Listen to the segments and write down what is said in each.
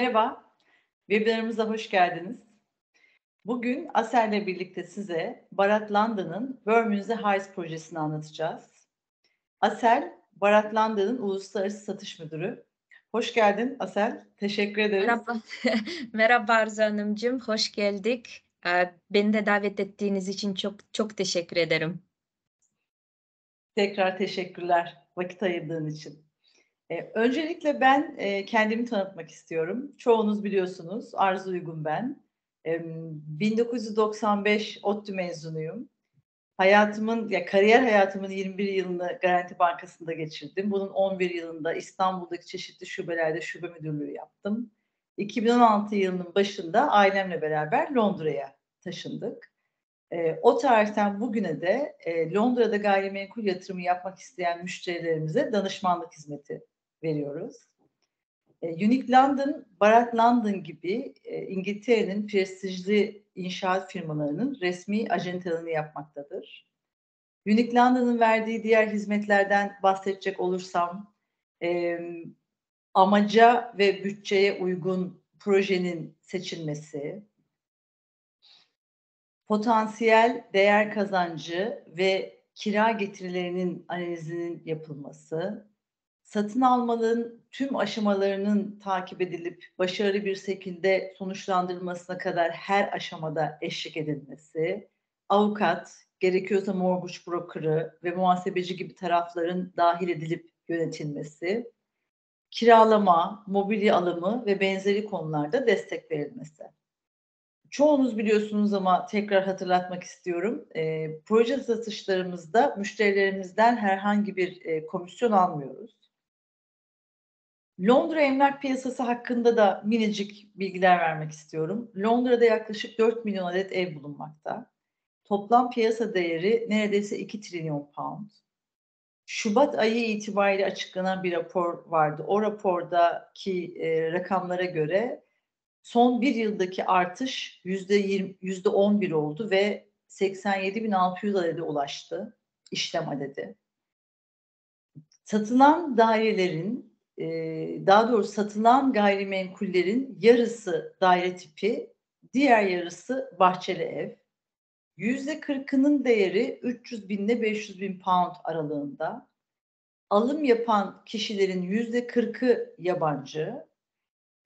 Merhaba, webinarımıza hoş geldiniz. Bugün Aser'le birlikte size Barat Landa'nın Wormünze Highs projesini anlatacağız. Aser, Barat Landa'nın Uluslararası Satış Müdürü. Hoş geldin Asel, teşekkür ederiz. Merhaba, Merhaba Arzu Hanımcığım, hoş geldik. Ee, beni de davet ettiğiniz için çok çok teşekkür ederim. Tekrar teşekkürler vakit ayırdığın için. E, öncelikle ben e, kendimi tanıtmak istiyorum. Çoğunuz biliyorsunuz Arzu Uygun ben. E, 1995 ODTÜ mezunuyum. Hayatımın, ya kariyer hayatımın 21 yılını Garanti Bankası'nda geçirdim. Bunun 11 yılında İstanbul'daki çeşitli şubelerde şube müdürlüğü yaptım. 2016 yılının başında ailemle beraber Londra'ya taşındık. E, o tarihten bugüne de e, Londra'da gayrimenkul yatırımı yapmak isteyen müşterilerimize danışmanlık hizmeti veriyoruz. E, Unique London, Barat London gibi e, İngiltere'nin prestijli inşaat firmalarının resmi ajantalarını yapmaktadır. Unique London'ın verdiği diğer hizmetlerden bahsedecek olursam, e, amaca ve bütçeye uygun projenin seçilmesi, potansiyel değer kazancı ve kira getirilerinin analizinin yapılması, satın almanın tüm aşamalarının takip edilip başarılı bir şekilde sonuçlandırılmasına kadar her aşamada eşlik edilmesi, avukat, gerekiyorsa mortgage broker'ı ve muhasebeci gibi tarafların dahil edilip yönetilmesi, kiralama, mobilya alımı ve benzeri konularda destek verilmesi. Çoğunuz biliyorsunuz ama tekrar hatırlatmak istiyorum. E, proje satışlarımızda müşterilerimizden herhangi bir e, komisyon almıyoruz. Londra emlak piyasası hakkında da minicik bilgiler vermek istiyorum. Londra'da yaklaşık 4 milyon adet ev bulunmakta. Toplam piyasa değeri neredeyse 2 trilyon pound. Şubat ayı itibariyle açıklanan bir rapor vardı. O rapordaki e, rakamlara göre son bir yıldaki artış yüzde %11 oldu ve 87.600 adede ulaştı işlem adedi. Satılan dairelerin e, daha doğrusu satılan gayrimenkullerin yarısı daire tipi, diğer yarısı bahçeli ev. Yüzde kırkının değeri 300 bin ile 500 bin pound aralığında. Alım yapan kişilerin yüzde kırkı yabancı.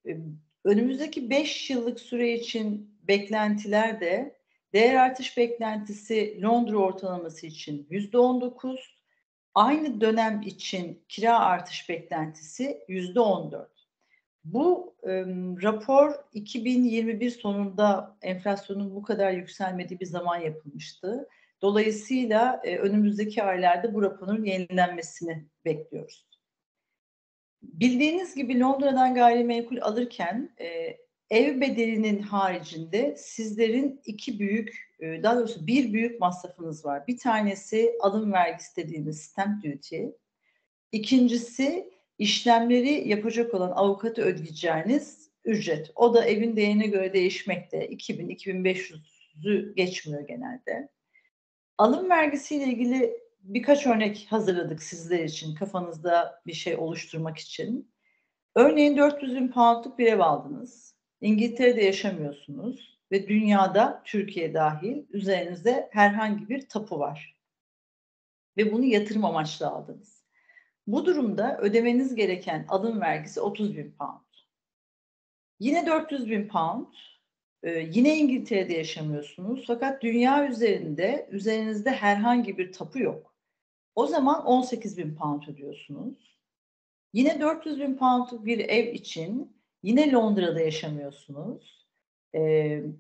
E, önümüzdeki 5 yıllık süre için beklentiler de değer artış beklentisi Londra ortalaması için yüzde 19, Aynı dönem için kira artış beklentisi yüzde on dört. Bu e, rapor 2021 sonunda enflasyonun bu kadar yükselmediği bir zaman yapılmıştı. Dolayısıyla e, önümüzdeki aylarda bu raporun yenilenmesini bekliyoruz. Bildiğiniz gibi Londra'dan gayrimenkul alırken e, ev bedelinin haricinde sizlerin iki büyük ee, daha doğrusu bir büyük masrafınız var. Bir tanesi alım vergisi dediğimiz stamp duty. İkincisi işlemleri yapacak olan avukatı ödeyeceğiniz ücret. O da evin değerine göre değişmekte. 2000-2500'ü geçmiyor genelde. Alım vergisiyle ilgili birkaç örnek hazırladık sizler için kafanızda bir şey oluşturmak için. Örneğin 400 bin poundluk bir ev aldınız. İngiltere'de yaşamıyorsunuz ve dünyada Türkiye dahil üzerinizde herhangi bir tapu var ve bunu yatırım amaçlı aldınız. Bu durumda ödemeniz gereken alım vergisi 30 bin pound. Yine 400 bin pound. Ee, yine İngiltere'de yaşamıyorsunuz fakat dünya üzerinde üzerinizde herhangi bir tapu yok. O zaman 18 bin pound ödüyorsunuz. Yine 400 bin pound bir ev için yine Londra'da yaşamıyorsunuz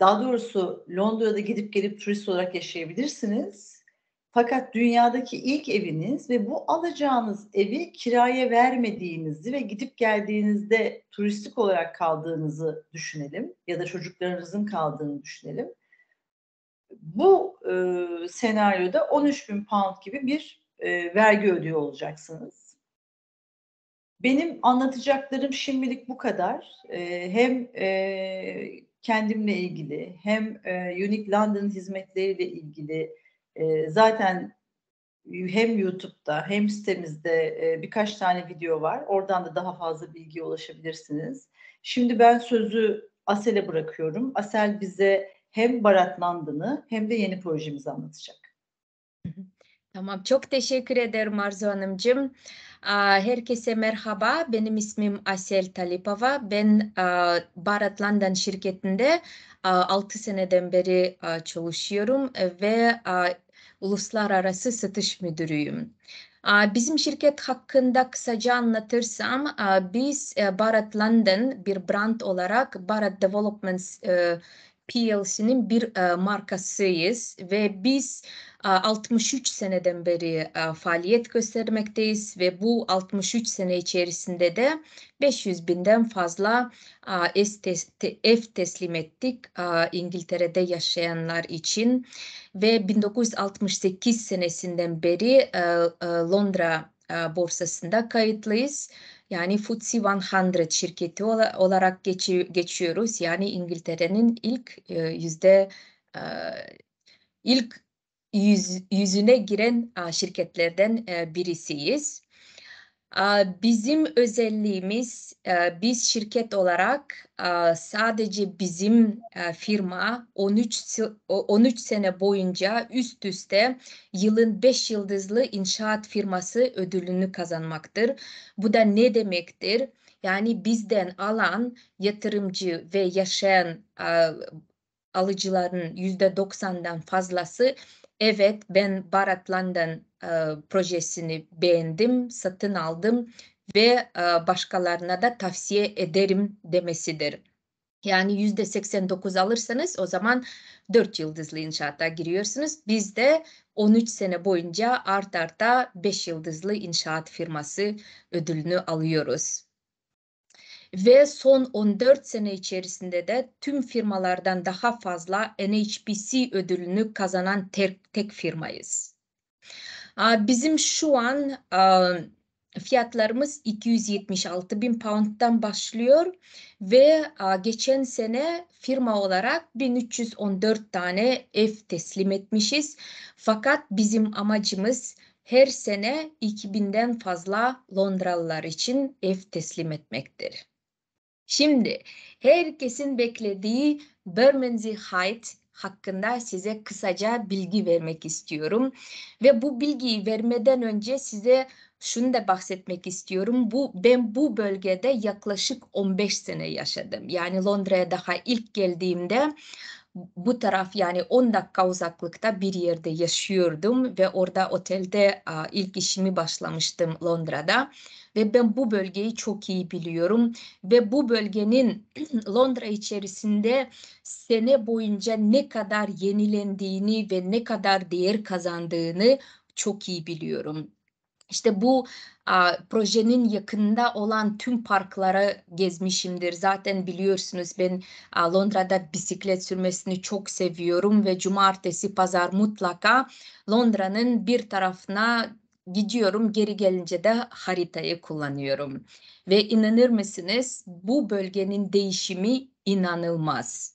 daha doğrusu Londra'da gidip gelip turist olarak yaşayabilirsiniz. Fakat dünyadaki ilk eviniz ve bu alacağınız evi kiraya vermediğinizi ve gidip geldiğinizde turistik olarak kaldığınızı düşünelim ya da çocuklarınızın kaldığını düşünelim. Bu e, senaryoda 13 bin pound gibi bir e, vergi ödüyor olacaksınız. Benim anlatacaklarım şimdilik bu kadar. E, hem e, kendimle ilgili hem e, Unique London hizmetleriyle ilgili e, zaten hem YouTube'da hem sitemizde e, birkaç tane video var. Oradan da daha fazla bilgiye ulaşabilirsiniz. Şimdi ben sözü Asel'e bırakıyorum. Asel bize hem Barat London'ı hem de yeni projemizi anlatacak. Tamam çok teşekkür ederim Arzu Hanımcığım. Herkese merhaba, benim ismim Asel Talipova. Ben Barat London şirketinde 6 seneden beri çalışıyorum ve uluslararası satış müdürüyüm. Bizim şirket hakkında kısaca anlatırsam, biz Barat London bir brand olarak Barat Developments ıı, PLC'nin bir e, markasıyız ve biz e, 63 seneden beri e, faaliyet göstermekteyiz ve bu 63 sene içerisinde de 500 binden fazla e, ev teslim ettik e, İngiltere'de yaşayanlar için ve 1968 senesinden beri e, e, Londra e, borsasında kayıtlıyız. Yani FTSE 100 şirketi olarak geçiyoruz. Yani İngiltere'nin ilk e, yüzde e, ilk yüz, yüzüne giren şirketlerden birisiyiz. Bizim özelliğimiz e, biz şirket olarak e, sadece bizim e, firma 13 13 sene boyunca üst üste yılın 5 yıldızlı inşaat firması ödülünü kazanmaktır. Bu da ne demektir? Yani bizden alan yatırımcı ve yaşayan alıcıların %90'dan fazlası evet ben Barat London e, projesini beğendim, satın aldım ve e, başkalarına da tavsiye ederim demesidir. Yani yüzde 89 alırsanız o zaman 4 yıldızlı inşaata giriyorsunuz. Biz de 13 sene boyunca art arda 5 yıldızlı inşaat firması ödülünü alıyoruz. Ve son 14 sene içerisinde de tüm firmalardan daha fazla NHPC ödülünü kazanan tek, tek firmayız. Bizim şu an ıı, fiyatlarımız 276 bin pound'dan başlıyor ve geçen sene firma olarak 1314 tane ev teslim etmişiz. Fakat bizim amacımız her sene 2000'den fazla Londralılar için ev teslim etmektir. Şimdi herkesin beklediği Bermondsey Heights hakkında size kısaca bilgi vermek istiyorum. Ve bu bilgiyi vermeden önce size şunu da bahsetmek istiyorum. Bu ben bu bölgede yaklaşık 15 sene yaşadım. Yani Londra'ya daha ilk geldiğimde bu taraf yani 10 dakika uzaklıkta bir yerde yaşıyordum ve orada otelde a, ilk işimi başlamıştım Londra'da ve ben bu bölgeyi çok iyi biliyorum ve bu bölgenin Londra içerisinde sene boyunca ne kadar yenilendiğini ve ne kadar değer kazandığını çok iyi biliyorum. İşte bu a, projenin yakında olan tüm parklara gezmişimdir. Zaten biliyorsunuz ben a, Londra'da bisiklet sürmesini çok seviyorum ve cumartesi pazar mutlaka Londra'nın bir tarafına gidiyorum geri gelince de haritayı kullanıyorum. Ve inanır mısınız bu bölgenin değişimi inanılmaz.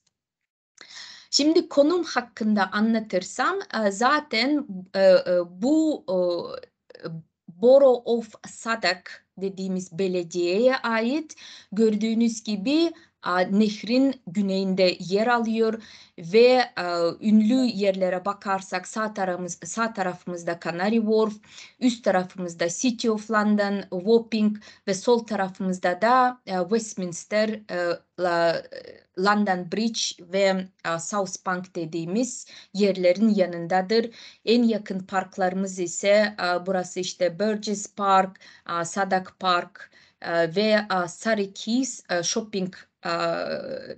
Şimdi konum hakkında anlatırsam e, zaten e, e, bu Borough of Sadak dediğimiz belediyeye ait. Gördüğünüz gibi nehrin güneyinde yer alıyor ve ünlü yerlere bakarsak sağ, tarafımız, sağ tarafımızda Canary Wharf, üst tarafımızda City of London, Wapping ve sol tarafımızda da e, Westminster e, London Bridge ve e, South Bank dediğimiz yerlerin yanındadır. En yakın parklarımız ise e, burası işte Burgess Park, e, Sadak Park ve Surrey Keys Shopping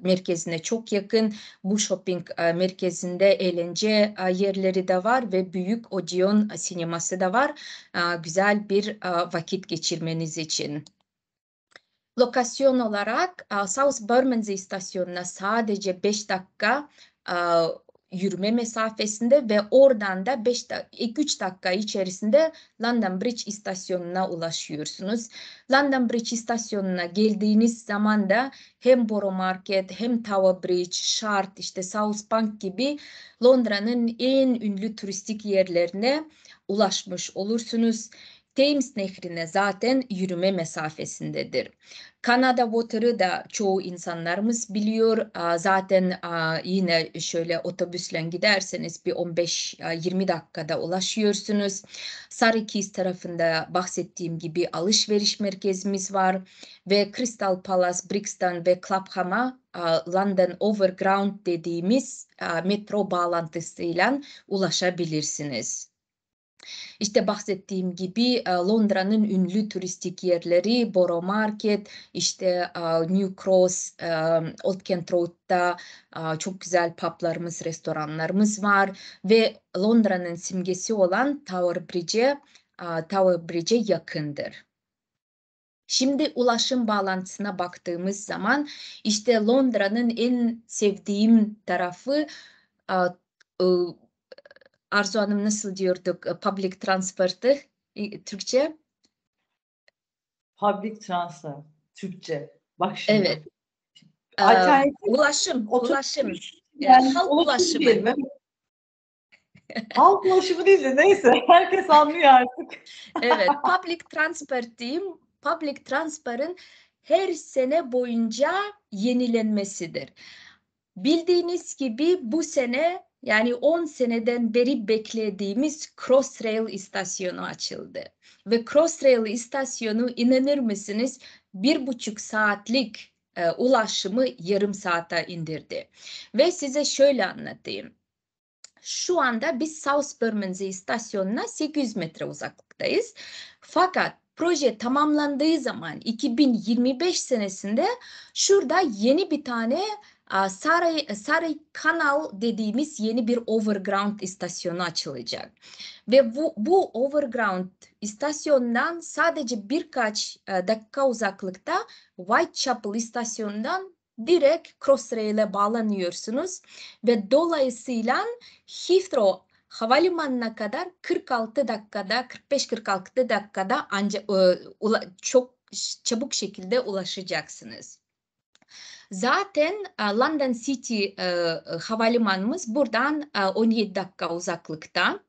merkezine çok yakın. Bu shopping merkezinde eğlence yerleri de var ve büyük Odeon sineması da var. güzel bir vakit geçirmeniz için. Lokasyon olarak e, South Bermondsey istasyonuna sadece 5 dakika e, yürüme mesafesinde ve oradan da 5 3 e, dakika içerisinde London Bridge istasyonuna ulaşıyorsunuz. London Bridge istasyonuna geldiğiniz zaman da hem Borough Market hem Tower Bridge, Shard işte South Bank gibi Londra'nın en ünlü turistik yerlerine ulaşmış olursunuz. Thames nehrine zaten yürüme mesafesindedir. Kanada Water'ı da çoğu insanlarımız biliyor. Zaten yine şöyle otobüsle giderseniz bir 15-20 dakikada ulaşıyorsunuz. Sarıkiz tarafında bahsettiğim gibi alışveriş merkezimiz var ve Crystal Palace, Brixton ve Clapham'a London Overground dediğimiz metro bağlantısıyla ulaşabilirsiniz. İşte bahsettiğim gibi e, Londra'nın ünlü turistik yerleri Borough Market, işte e, New Cross, e, Old Kent Road'da çok güzel publarımız, restoranlarımız var ve Londra'nın simgesi olan Tower Bridge, Tower Bridge yakındır. Şimdi ulaşım bağlantısına baktığımız zaman işte Londra'nın en sevdiğim tarafı Arzu Hanım nasıl diyorduk e, public transport'ı e, Türkçe? Public transfer Türkçe. Bak şimdi. Evet. E, Alternatif, ulaşım, ulaşım. Yani, halk ulaşımı. Değil mi? halk ulaşımı değil de neyse herkes anlıyor artık. evet, public transport diyeyim. Public transfer'ın her sene boyunca yenilenmesidir. Bildiğiniz gibi bu sene yani 10 seneden beri beklediğimiz Crossrail istasyonu açıldı. Ve Crossrail istasyonu inanır mısınız bir buçuk saatlik e, ulaşımı yarım saate indirdi. Ve size şöyle anlatayım. Şu anda biz South Bermondsey istasyonuna 800 metre uzaklıktayız. Fakat proje tamamlandığı zaman 2025 senesinde şurada yeni bir tane Saray, Saray Kanal dediğimiz yeni bir overground istasyonu açılacak. Ve bu, bu overground istasyondan sadece birkaç e, dakika uzaklıkta Whitechapel istasyondan direkt Crossrail'e bağlanıyorsunuz ve dolayısıyla Heathrow havalimanına kadar 46 dakikada 45-46 dakikada ancak e, çok çabuk şekilde ulaşacaksınız. Zaten e, London City e, e, havalimanımız buradan 17 dakika uzaklıkta.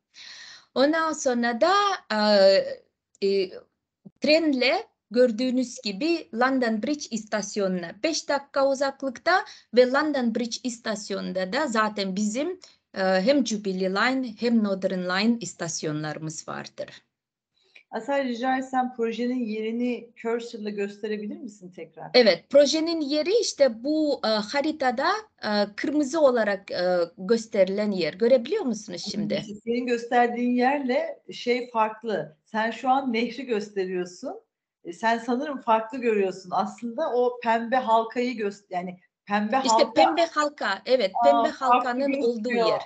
Ondan sonra da e, trenle gördüğünüz gibi London Bridge istasyonuna 5 dakika uzaklıkta ve London Bridge istasyonunda da zaten bizim e, hem Jubilee Line hem Northern Line istasyonlarımız vardır. Asel rica etsem projenin yerini cursor'la gösterebilir misin tekrar? Evet, projenin yeri işte bu e, haritada e, kırmızı olarak e, gösterilen yer. Görebiliyor musunuz şimdi? Senin gösterdiğin yerle şey farklı. Sen şu an nehri gösteriyorsun. E, sen sanırım farklı görüyorsun. Aslında o pembe halkayı göster yani pembe halka. İşte pembe halka. Evet, Aa, pembe halkanın olduğu yer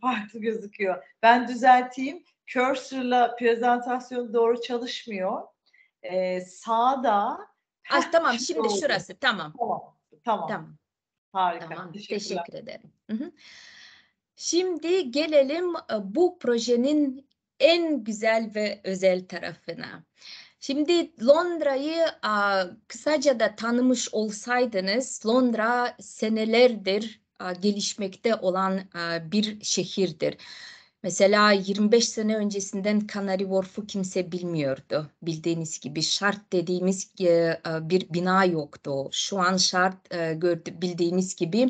farklı gözüküyor. Ben düzelteyim cursor'la prezentasyon doğru çalışmıyor. Ee, sağda Ah tamam şimdi oldu. şurası tamam. Tamam. Tamam. tamam. Harika. Tamam. Teşekkür ederim. Şimdi gelelim e, bu projenin en güzel ve özel tarafına. Şimdi Londra'yı kısaca da tanımış olsaydınız, Londra senelerdir gelişmekte olan bir şehirdir. Mesela 25 sene öncesinden Canary Wharf'u kimse bilmiyordu. Bildiğiniz gibi şart dediğimiz e, e, bir bina yoktu. Şu an şart e, bildiğimiz gibi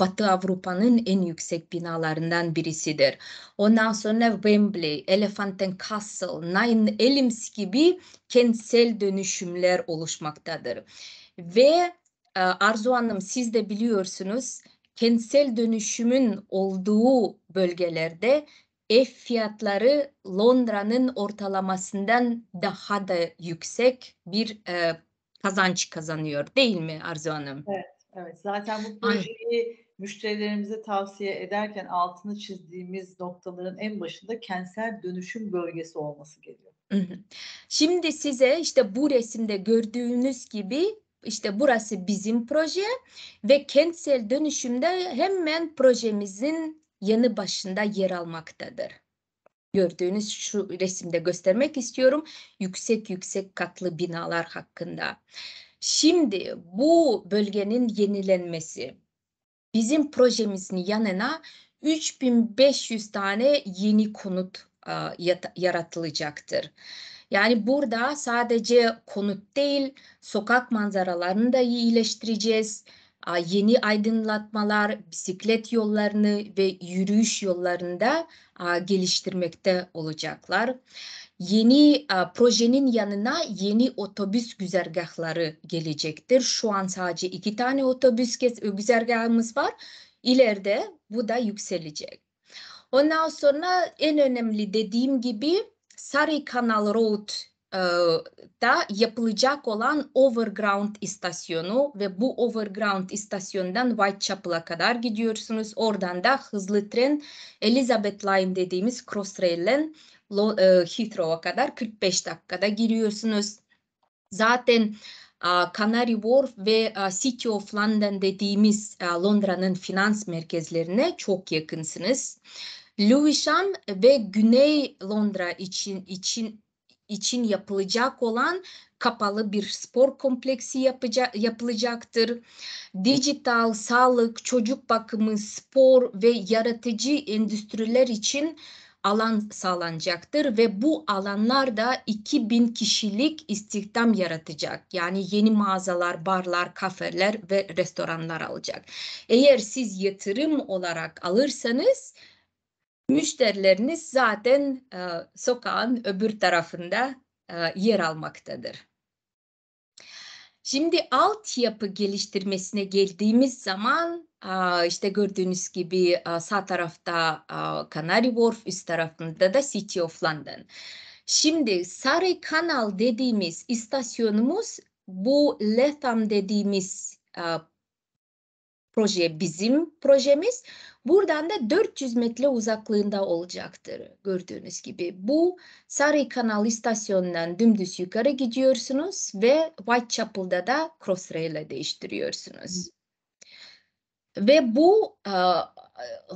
Batı Avrupa'nın en yüksek binalarından birisidir. Ondan sonra Wembley, Elephant and Castle, Nine Elms gibi kentsel dönüşümler oluşmaktadır. Ve Arzu Hanım siz de biliyorsunuz kentsel dönüşümün olduğu bölgelerde ev fiyatları Londra'nın ortalamasından daha da yüksek bir e, kazanç kazanıyor değil mi Arzu Hanım? Evet, evet. zaten bu projeyi müşterilerimize tavsiye ederken altını çizdiğimiz noktaların en başında kentsel dönüşüm bölgesi olması geliyor. Şimdi size işte bu resimde gördüğünüz gibi işte burası bizim proje ve kentsel dönüşümde hemen projemizin yanı başında yer almaktadır. Gördüğünüz şu resimde göstermek istiyorum yüksek yüksek katlı binalar hakkında. Şimdi bu bölgenin yenilenmesi bizim projemizin yanına 3500 tane yeni konut yaratılacaktır. Yani burada sadece konut değil, sokak manzaralarını da iyileştireceğiz. Yeni aydınlatmalar, bisiklet yollarını ve yürüyüş yollarını da geliştirmekte olacaklar. Yeni projenin yanına yeni otobüs güzergahları gelecektir. Şu an sadece iki tane otobüs güzergahımız var. İleride bu da yükselecek. Ondan sonra en önemli dediğim gibi Sarı Kanal Road e, da yapılacak olan overground istasyonu ve bu overground istasyondan Whitechapel'a kadar gidiyorsunuz. Oradan da hızlı tren Elizabeth Line dediğimiz Crossrail'den e, Heathrow'a kadar 45 dakikada giriyorsunuz. Zaten Canary Wharf ve City of London dediğimiz Londra'nın finans merkezlerine çok yakınsınız. Lewisham ve Güney Londra için için için yapılacak olan kapalı bir spor kompleksi yapacak, yapılacaktır. Dijital, sağlık, çocuk bakımı, spor ve yaratıcı endüstriler için alan sağlanacaktır ve bu alanlarda 2000 kişilik istihdam yaratacak. Yani yeni mağazalar, barlar, kafeler ve restoranlar alacak. Eğer siz yatırım olarak alırsanız Müşterileriniz zaten e, sokağın öbür tarafında e, yer almaktadır. Şimdi altyapı geliştirmesine geldiğimiz zaman e, işte gördüğünüz gibi e, sağ tarafta e, Canary Wharf, üst tarafında da City of London. Şimdi Sarı Kanal dediğimiz istasyonumuz bu Latham dediğimiz proje bizim projemiz. Buradan da 400 metre uzaklığında olacaktır gördüğünüz gibi. Bu Sarı Kanal istasyonundan dümdüz yukarı gidiyorsunuz ve Whitechapel'da da Crossrail ile değiştiriyorsunuz. Ve bu e,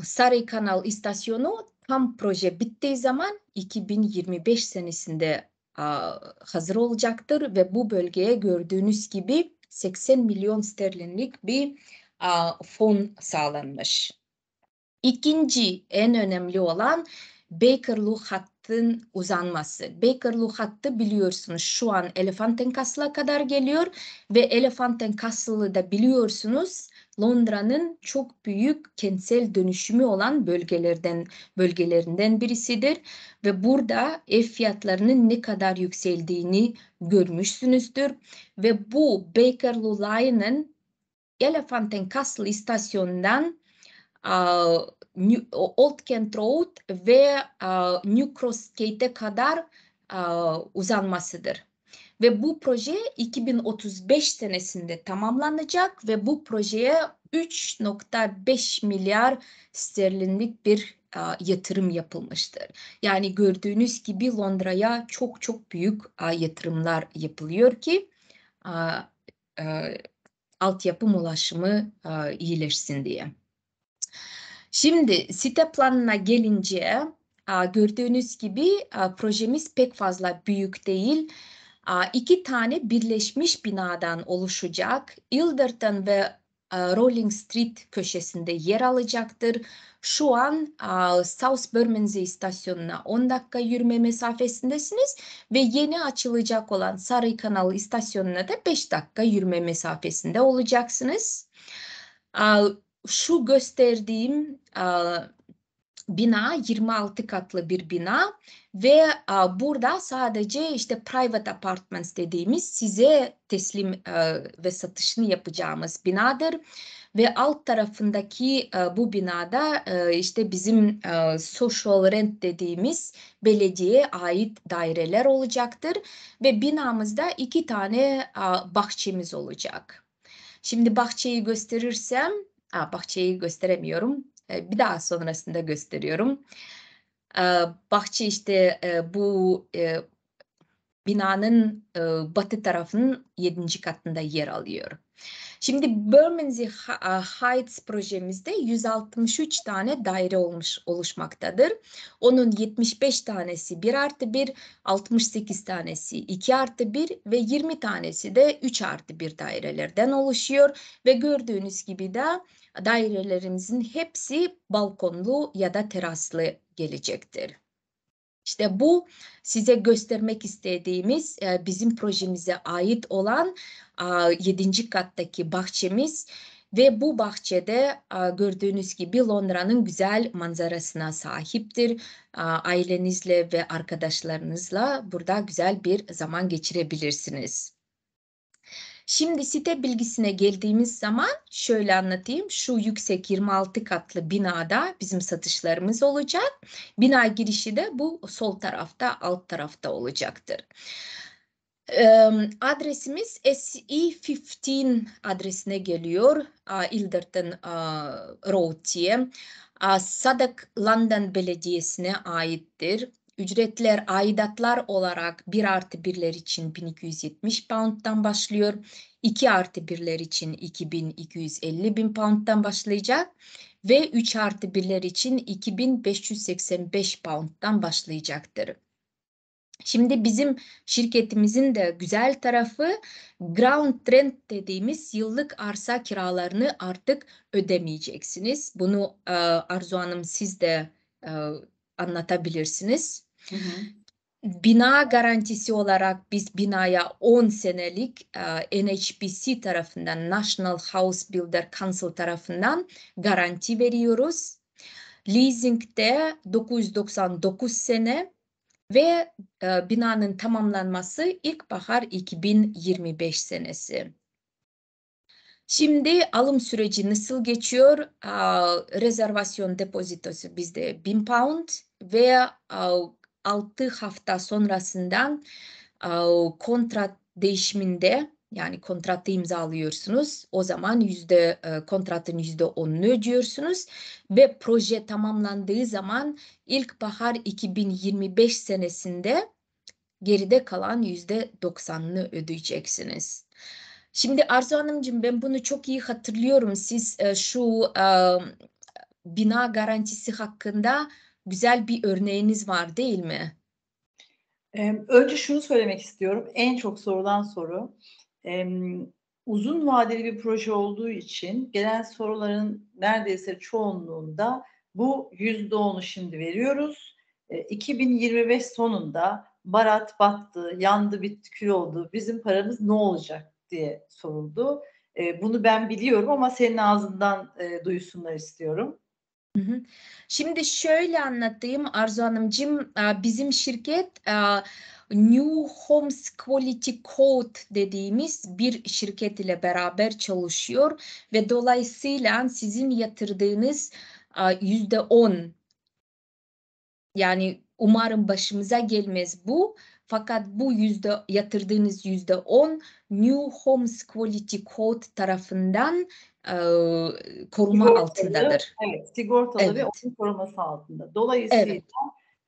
Sarı Kanal istasyonu tam proje bittiği zaman 2025 senesinde e, hazır olacaktır ve bu bölgeye gördüğünüz gibi 80 milyon sterlinlik bir fon sağlanmış. İkinci en önemli olan Bakerloo hattın uzanması. Bakerloo hattı biliyorsunuz şu an Elefanten Castle'a kadar geliyor ve Elefanten Castle'ı da biliyorsunuz Londra'nın çok büyük kentsel dönüşümü olan bölgelerden bölgelerinden birisidir ve burada ev fiyatlarının ne kadar yükseldiğini görmüşsünüzdür ve bu Bakerloo Line'ın Elefantenkastel istasyonundan uh, Old Kent Road ve uh, New Cross Gate'e kadar uh, uzanmasıdır. Ve bu proje 2035 senesinde tamamlanacak ve bu projeye 3.5 milyar sterlinlik bir uh, yatırım yapılmıştır. Yani gördüğünüz gibi Londra'ya çok çok büyük uh, yatırımlar yapılıyor ki uh, uh, altyapım ulaşımı e, iyileşsin diye. Şimdi site planına gelince e, gördüğünüz gibi e, projemiz pek fazla büyük değil. E, iki tane birleşmiş binadan oluşacak. Ilderton ve e, Rolling Street köşesinde yer alacaktır. Şu an e, South Bermondsey istasyonuna 10 dakika yürüme mesafesindesiniz ve yeni açılacak olan Sarı Kanal istasyonuna da 5 dakika yürüme mesafesinde olacaksınız. E, şu gösterdiğim bina 26 katlı bir bina ve a, e, burada sadece işte private apartments dediğimiz size teslim e, ve satışını yapacağımız binadır. Ve alt tarafındaki e, bu binada e, işte bizim e, social rent dediğimiz belediyeye ait daireler olacaktır. Ve binamızda iki tane e, bahçemiz olacak. Şimdi bahçeyi gösterirsem, a, bahçeyi gösteremiyorum. E, bir daha sonrasında gösteriyorum bahçe işte bu binanın batı tarafının yedinci katında yer alıyor. Şimdi Bermondsey e, Heights projemizde 163 tane daire olmuş oluşmaktadır. Onun 75 tanesi 1 artı 1, 68 tanesi 2 artı 1 ve 20 tanesi de 3 artı 1 dairelerden oluşuyor. Ve gördüğünüz gibi de dairelerimizin hepsi balkonlu ya da teraslı gelecektir. İşte bu size göstermek istediğimiz e, bizim projemize ait olan e, 7. kattaki bahçemiz ve bu bahçede gördüğünüz gibi Londra'nın güzel manzarasına sahiptir. ailenizle ve arkadaşlarınızla burada güzel bir zaman geçirebilirsiniz. Şimdi site bilgisine geldiğimiz zaman şöyle anlatayım. Şu yüksek 26 katlı binada bizim satışlarımız olacak. Bina girişi de bu sol tarafta alt tarafta olacaktır. Adresimiz SE15 adresine geliyor. Ilderton Road diye. Sadak London Belediyesi'ne aittir ücretler, aidatlar olarak 1 artı 1'ler için 1270 pound'dan başlıyor. 2 artı 1'ler için 2250 bin pound'dan başlayacak ve 3 artı 1'ler için 2585 pound'dan başlayacaktır. Şimdi bizim şirketimizin de güzel tarafı ground rent dediğimiz yıllık arsa kiralarını artık ödemeyeceksiniz. Bunu Arzu Hanım siz de anlatabilirsiniz. Hı hı. Bina garantisi olarak biz binaya 10 senelik e, NHBC tarafından National House Builder Council tarafından garanti veriyoruz. Leasing'de 999 sene ve e, binanın tamamlanması ilkbahar 2025 senesi. Şimdi alım süreci nasıl geçiyor? E, rezervasyon depozitosu bizde 1000 pound ve e, 6 hafta sonrasından e, kontrat değişiminde yani kontratı imzalıyorsunuz. O zaman yüzde e, kontratın yüzde onunu ödüyorsunuz ve proje tamamlandığı zaman ilkbahar 2025 senesinde geride kalan yüzde doksanını ödeyeceksiniz. Şimdi Arzu Hanımcığım ben bunu çok iyi hatırlıyorum. Siz e, şu bina garantisi hakkında güzel bir örneğiniz var değil mi? Önce şunu söylemek istiyorum. En çok sorulan soru uzun vadeli bir proje olduğu için gelen soruların neredeyse çoğunluğunda bu yüzde onu şimdi veriyoruz. 2025 e, sonunda barat battı, yandı bitti, kül oldu. Bizim paramız ne olacak diye soruldu. E, bunu ben biliyorum ama senin ağzından e, duysunlar istiyorum. Şimdi şöyle anlatayım Arzu Hanımcığım, ee, bizim şirket e, New Homes Quality Code dediğimiz bir şirket ile beraber çalışıyor ve dolayısıyla sizin yatırdığınız e, yüzde on yani umarım başımıza gelmez bu fakat bu yüzde yatırdığınız yüzde on New Homes Quality Code tarafından e, koruma sigortalı, altındadır. Evet, sigortalı evet. ve onun koruması altında. Dolayısıyla evet.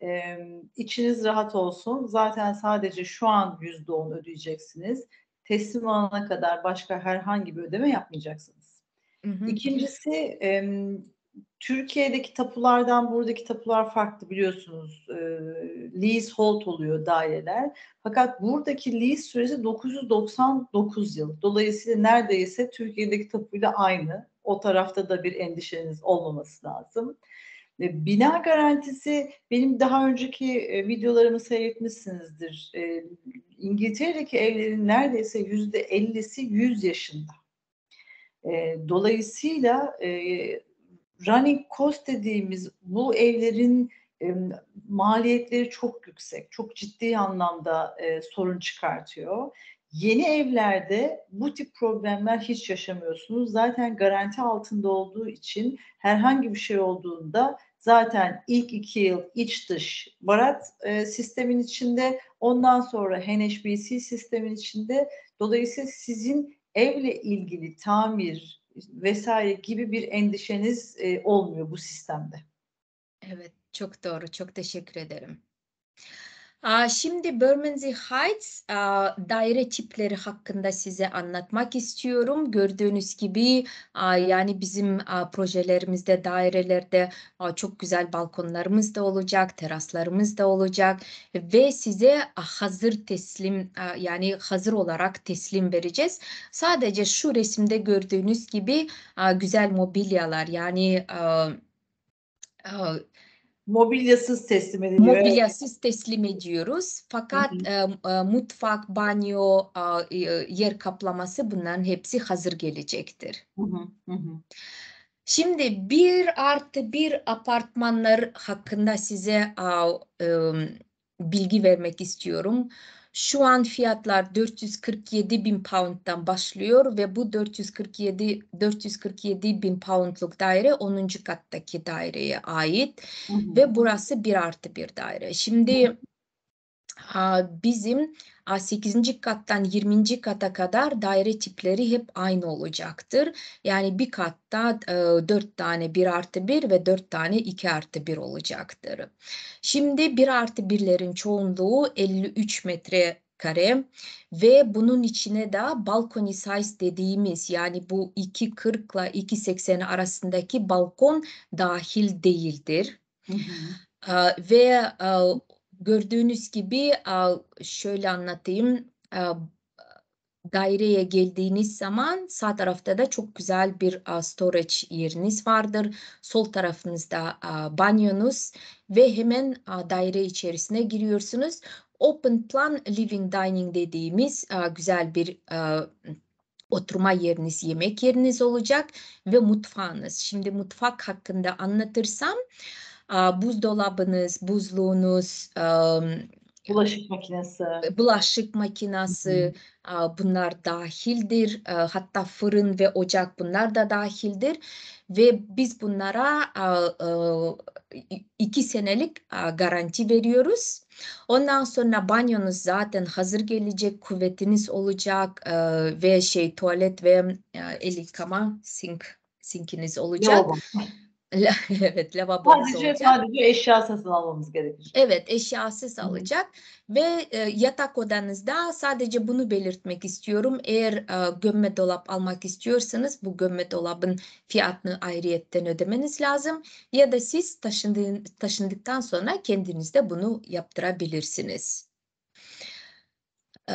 e, içiniz rahat olsun. Zaten sadece şu an yüzde on ödeyeceksiniz. Teslim alana kadar başka herhangi bir ödeme yapmayacaksınız. Hı hı. İkincisi e, Türkiye'deki tapulardan buradaki tapular farklı biliyorsunuz. E, hold oluyor daireler. Fakat buradaki lease süresi 999 yıl. Dolayısıyla neredeyse Türkiye'deki tapuyla aynı. O tarafta da bir endişeniz olmaması lazım. E, bina garantisi benim daha önceki e, videolarımı seyretmişsinizdir. E, İngiltere'deki evlerin neredeyse yüzde %50'si 100 yaşında. E, dolayısıyla e, running cost dediğimiz bu evlerin e, maliyetleri çok yüksek. Çok ciddi anlamda e, sorun çıkartıyor. Yeni evlerde bu tip problemler hiç yaşamıyorsunuz. Zaten garanti altında olduğu için herhangi bir şey olduğunda zaten ilk iki yıl iç dış barat e, sistemin içinde ondan sonra NHBC sistemin içinde dolayısıyla sizin evle ilgili tamir, vesaire gibi bir endişeniz e, olmuyor bu sistemde. Evet çok doğru çok teşekkür ederim. Şimdi Bermondsey Heights daire tipleri hakkında size anlatmak istiyorum. Gördüğünüz gibi yani bizim projelerimizde, dairelerde çok güzel balkonlarımız da olacak, teraslarımız da olacak ve size hazır teslim yani hazır olarak teslim vereceğiz. Sadece şu resimde gördüğünüz gibi güzel mobilyalar yani mobilyasız teslim ediyoruz. Mobilyasız teslim ediyoruz. Fakat hı hı. E, mutfak, banyo, e, yer kaplaması bunların hepsi hazır gelecektir. Hı hı Şimdi bir artı bir apartmanlar hakkında size e, bilgi vermek istiyorum. Şu an fiyatlar 447 bin pound'dan başlıyor ve bu 447 447 bin poundluk daire 10. kattaki daireye ait hı hı. ve burası bir artı bir daire. Şimdi hı bizim 8. kattan 20. kata kadar daire tipleri hep aynı olacaktır. Yani bir katta 4 e, tane 1 artı 1 ve 4 tane 2 artı 1 olacaktır. Şimdi 1 artı 1'lerin çoğunluğu 53 metre kare ve bunun içine de balkoni size dediğimiz yani bu 2.40 ile 2.80 arasındaki balkon dahil değildir. Hı hı. Ve gördüğünüz gibi şöyle anlatayım. Daireye geldiğiniz zaman sağ tarafta da çok güzel bir storage yeriniz vardır. Sol tarafınızda banyonuz ve hemen daire içerisine giriyorsunuz. Open plan living dining dediğimiz güzel bir oturma yeriniz, yemek yeriniz olacak ve mutfağınız. Şimdi mutfak hakkında anlatırsam buzdolabınız, buzluğunuz, bulaşık makinesi, bulaşık makinesi Hı. bunlar dahildir. Hatta fırın ve ocak bunlar da dahildir ve biz bunlara ıı, iki senelik garanti veriyoruz. Ondan sonra banyonuz zaten hazır gelecek, kuvvetiniz olacak ıı, ve şey tuvalet ve ıı, el yıkama sink sinkiniz olacak. Yok. evet lavabo sadece sadece eşya satın almamız gerekir. Evet eşyasız Hı. alacak ve e, yatak odanızda sadece bunu belirtmek istiyorum. Eğer e, gömme dolap almak istiyorsanız bu gömme dolabın fiyatını ayrıyetten ödemeniz lazım ya da siz taşındı, taşındıktan sonra kendiniz de bunu yaptırabilirsiniz. Ee,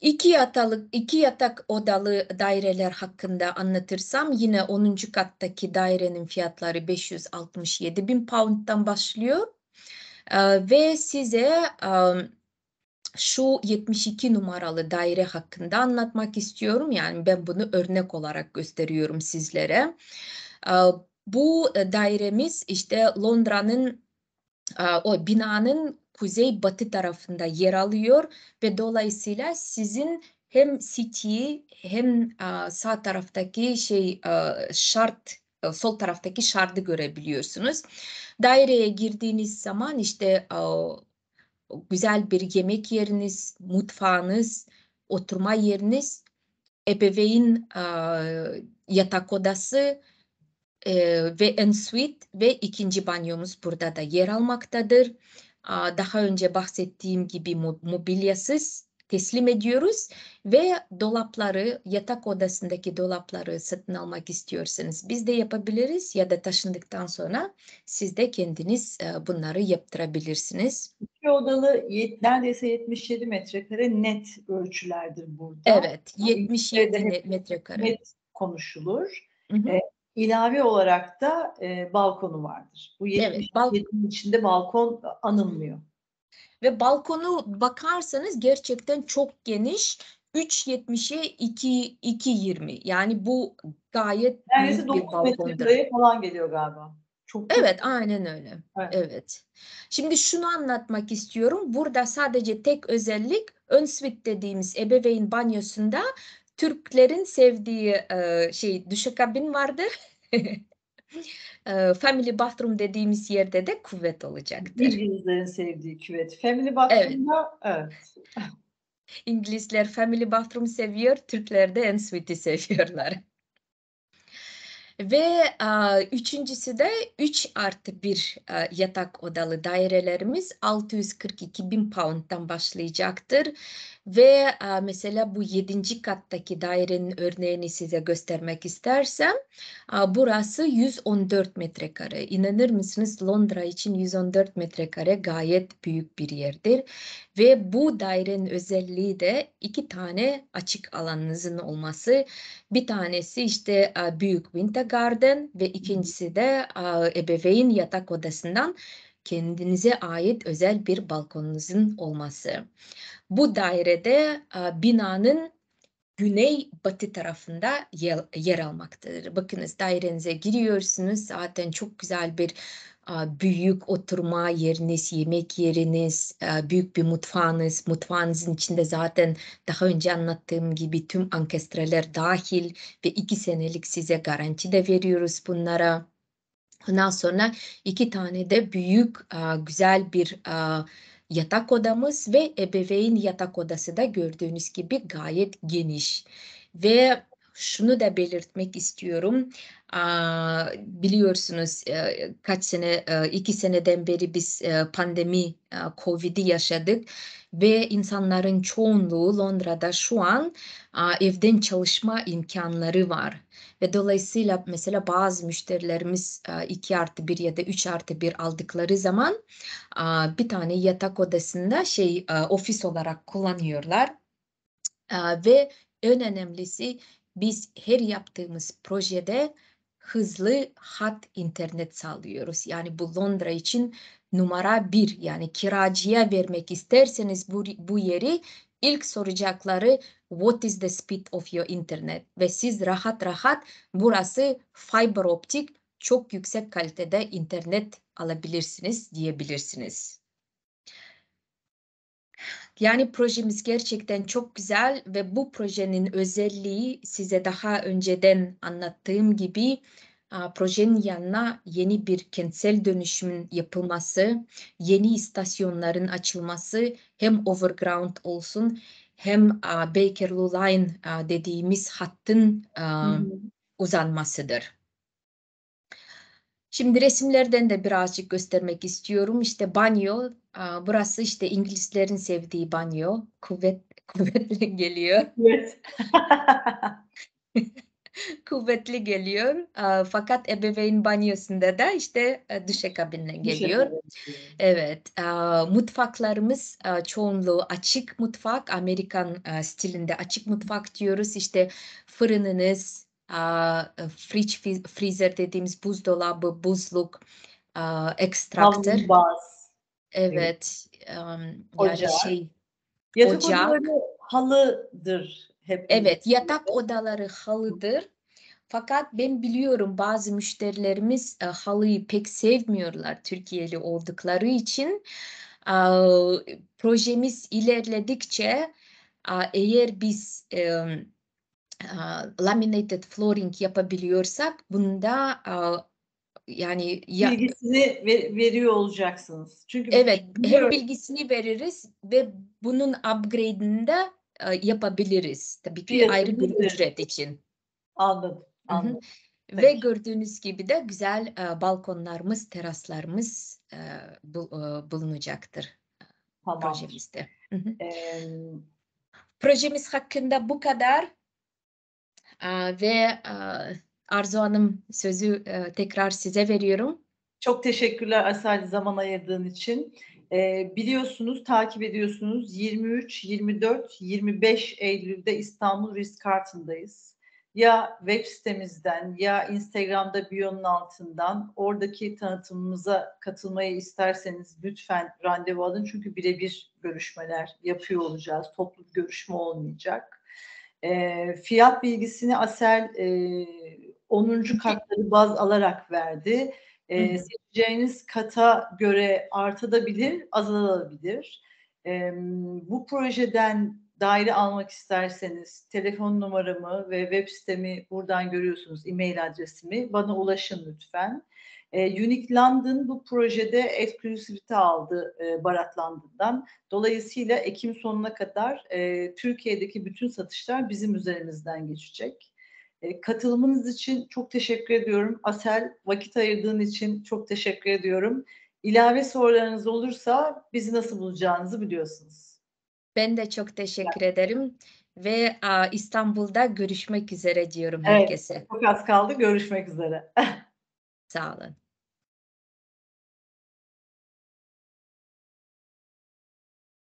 iki yatalık, iki yatak odalı daireler hakkında anlatırsam yine 10. kattaki dairenin fiyatları 567 bin pound'dan başlıyor. Ee, ve size şu 72 numaralı daire hakkında anlatmak istiyorum. Yani ben bunu örnek olarak gösteriyorum sizlere. Ee, bu e, dairemiz işte Londra'nın e, o binanın kuzey batı tarafında yer alıyor ve dolayısıyla sizin hem City'yi hem sağ taraftaki şey şart sol taraftaki şardı görebiliyorsunuz. Daireye girdiğiniz zaman işte güzel bir yemek yeriniz, mutfağınız, oturma yeriniz, ebeveyn yatak odası e, ve ensuite ve ikinci banyomuz burada da yer almaktadır daha önce bahsettiğim gibi mobilyasız teslim ediyoruz ve dolapları yatak odasındaki dolapları satın almak istiyorsanız biz de yapabiliriz ya da taşındıktan sonra siz de kendiniz e, bunları yaptırabilirsiniz. İki odalı neredeyse 77 metrekare net ölçülerdir burada. Evet 77 metrekare. Net konuşulur. Hı hı. E, ilave olarak da e, balkonu vardır. Bu 77'nin evet, bal- içinde balkon anılmıyor. Ve balkonu bakarsanız gerçekten çok geniş. 3.70'e 2 2.20 yani bu gayet Neredeyse büyük bir balkondur. falan geliyor galiba. Çok evet güzel. aynen öyle. Evet. evet. Şimdi şunu anlatmak istiyorum. Burada sadece tek özellik ön suite dediğimiz ebeveyn banyosunda Türklerin sevdiği e, şey düşakabin vardır. E, family bathroom dediğimiz yerde de kuvvet olacaktır. İngilizlerin sevdiği küvet. Family bathroom evet. evet. İngilizler family bathroom seviyor, Türkler de en sweet'i seviyorlar. Ve a, e, üçüncüsü de 3 artı 1 a, e, yatak odalı dairelerimiz 642 bin pound'dan başlayacaktır ve e, mesela bu yedinci kattaki dairenin örneğini size göstermek istersem e, burası 114 metrekare. İnanır mısınız Londra için 114 metrekare gayet büyük bir yerdir. Ve bu dairenin özelliği de iki tane açık alanınızın olması. Bir tanesi işte e, büyük Winter Garden ve ikincisi de ebeveyn yatak odasından kendinize ait özel bir balkonunuzun olması. Bu dairede e, binanın güney batı tarafında yer, almaktadır. Bakınız dairenize giriyorsunuz zaten çok güzel bir e, büyük oturma yeriniz, yemek yeriniz, e, büyük bir mutfağınız, mutfağınızın içinde zaten daha önce anlattığım gibi tüm ankestreler dahil ve iki senelik size garanti de veriyoruz bunlara. Ondan sonra iki tane de büyük e, güzel bir e, yatak odamız ve ebeveyn yatak odası da gördüğünüz gibi gayet geniş. Ve şunu da belirtmek istiyorum. Biliyorsunuz e, kaç sene, iki seneden beri biz pandemi, Covid'i yaşadık ve insanların çoğunluğu Londra'da şu an evden çalışma imkanları var ve dolayısıyla mesela bazı müşterilerimiz 2 e, artı 1 ya da 3 artı 1 aldıkları zaman bir tane yatak odasında şey e, ofis olarak kullanıyorlar e, ve en önemlisi biz her yaptığımız projede hızlı hat internet sağlıyoruz. Yani bu Londra için numara bir yani kiracıya vermek isterseniz bu, bu yeri ilk soracakları what is the speed of your internet ve siz rahat rahat burası fiber optik çok yüksek kalitede internet alabilirsiniz diyebilirsiniz. Yani projemiz gerçekten çok güzel ve bu projenin özelliği size daha önceden anlattığım gibi projenin yanına yeni bir kentsel dönüşümün yapılması, yeni istasyonların açılması hem overground olsun hem Bakerloo Line dediğimiz hattın uzanmasıdır. Şimdi resimlerden de birazcık göstermek istiyorum. İşte banyo, burası işte İngilizlerin sevdiği banyo. Kuvvet kuvvetli geliyor. Evet. kuvvetli geliyor. Fakat ebeveyn banyosunda da işte e, düşekabinle geliyor. Evet. Mutfaklarımız çoğunluğu açık mutfak. Amerikan stilinde açık mutfak diyoruz. İşte fırınınız, e, fridge, freezer dediğimiz buzdolabı, buzluk, ekstraktör. Evet. Yani Ocağı. şey, Yatak ocağı. odaları halıdır hep evet yatak odaları halıdır. Fakat ben biliyorum bazı müşterilerimiz e, halıyı pek sevmiyorlar Türkiye'li oldukları için. E, projemiz ilerledikçe e, eğer biz e, e, laminated flooring yapabiliyorsak bunda e, yani ya, bilgisini ver, veriyor olacaksınız. Çünkü evet, hem bilgisini veririz ve bunun upgrade'inde e, yapabiliriz. Tabii ki bir ayrı bir ücret için. Anladım. anladım. Ve gördüğünüz gibi de güzel e, balkonlarımız, teraslarımız e, bulunacaktır tamam. projemizde. ee... Projemiz hakkında bu kadar ve Arzu Hanım sözü tekrar size veriyorum. Çok teşekkürler Asal zaman ayırdığın için. E, biliyorsunuz, takip ediyorsunuz 23, 24, 25 Eylül'de İstanbul Risk Kartı'ndayız. Ya web sitemizden ya Instagram'da biyonun altından oradaki tanıtımımıza katılmayı isterseniz lütfen randevu alın. Çünkü birebir görüşmeler yapıyor olacağız. Toplu görüşme olmayacak. E, fiyat bilgisini Asel e, 10. katları baz alarak verdi. E, seçeceğiniz kata göre artabilir, azalabilir. E, bu projeden daire almak isterseniz telefon numaramı ve web sitemi buradan görüyorsunuz, e-mail adresimi bana ulaşın lütfen. E, Unique London bu projede eksklusivite aldı e, Barat London'dan. Dolayısıyla Ekim sonuna kadar e, Türkiye'deki bütün satışlar bizim üzerimizden geçecek. E, katılımınız için çok teşekkür ediyorum. Asel vakit ayırdığın için çok teşekkür ediyorum. İlave sorularınız olursa bizi nasıl bulacağınızı biliyorsunuz. Ben de çok teşekkür evet. ederim ve a, İstanbul'da görüşmek üzere diyorum evet, herkese. Çok az kaldı görüşmek üzere. Sağ olun.